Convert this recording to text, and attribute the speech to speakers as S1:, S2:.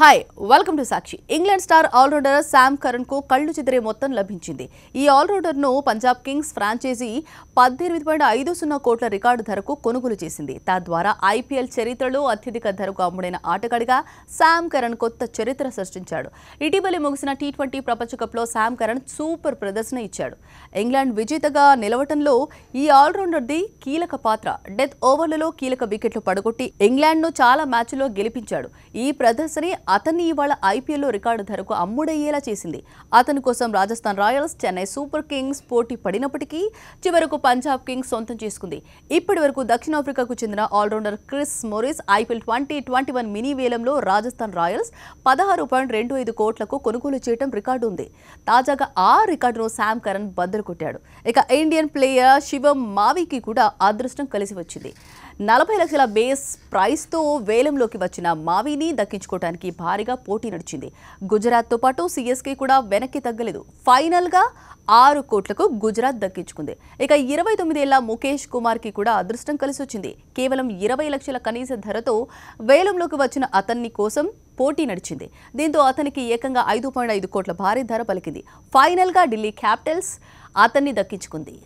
S1: hi welcome to Sakshi England star allrounder Sam కరణ్కు కళ్ళు చిదిరే మొత్తం లభించింది ఈ ఆల్రౌండర్ను పంజాబ్ కింగ్స్ ఫ్రాంచైజీ పద్దెనిమిది పాయింట్ ఐదు సున్నా కోట్ల రికార్డు ధరకు కొనుగోలు చేసింది తద్వారా ఐపీఎల్ చరిత్రలో అత్యధిక ధరకు అమ్ముడైన ఆటగాడిగా శామ్ కరణ్ కొత్త చరిత్ర సృష్టించాడు ఇటీవలే ముగిసిన టీ ట్వంటీ ప్రపంచకప్లో శామ్ కరణ్ సూపర్ ప్రదర్శన ఇచ్చాడు ఇంగ్లాండ్ విజేతగా నిలవటంలో ఈ ఆల్రౌండర్ది కీలక పాత్ర డెత్ ఓవర్లలో కీలక వికెట్లు పడగొట్టి ఇంగ్లాండ్ను చాలా మ్యాచ్లో గెలిపించాడు ఈ ప్రదర్శన అతన్ని ఇవాళ ఐపీఎల్లో రికార్డు ధరకు అమ్ముడయ్యేలా చేసింది అతని కోసం Rajasthan Royals Chennai Super Kings పోటీ పడినప్పటికీ చివరకు పంజాబ్ కింగ్స్ సొంతం చేసుకుంది ఇప్పటి వరకు దక్షిణాఫ్రికాకు చెందిన allrounder Chris Morris IPL twenty twenty one mini వేలంలో రాజస్థాన్ రాయల్స్ పదహారు పాయింట్ రెండు ఐదు కోట్లకు కొనుగోలు చేయడం రికార్డు ఉంది తాజాగా ఆ రికార్డును శామ్ కరణ్ బద్దలు కొట్టాడు ఇక ఇండియన్ ప్లేయర్ శివం మావికి కూడా అదృష్టం కలిసి వచ్చింది నలభై లక్షల బేస్ ప్రైస్తో వేలంలోకి వచ్చిన మావిని దక్కించుకోవడానికి భారీగా పోటీ నడిచింది గుజరాత్తో పాటు సిఎస్కే కూడా వెనక్కి తగ్గలేదు ఫైనల్గా ఆరు కోట్లకు గుజరాత్ దక్కించుకుంది ఇక ఇరవై తొమ్మిదేళ్ల ముఖేష్ కుమార్కి కూడా అదృష్టం కలిసి వచ్చింది కేవలం ఇరవై లక్షల కనీస ధరతో వేలంలోకి వచ్చిన అతన్ని కోసం పోటీ నడిచింది దీంతో అతనికి ఏకంగా ఐదు పాయింట్ ఐదు కోట్ల భారీ ధర పలికింది ఫైనల్గా ఢిల్లీ క్యాపిటల్స్ అతన్ని దక్కించుకుంది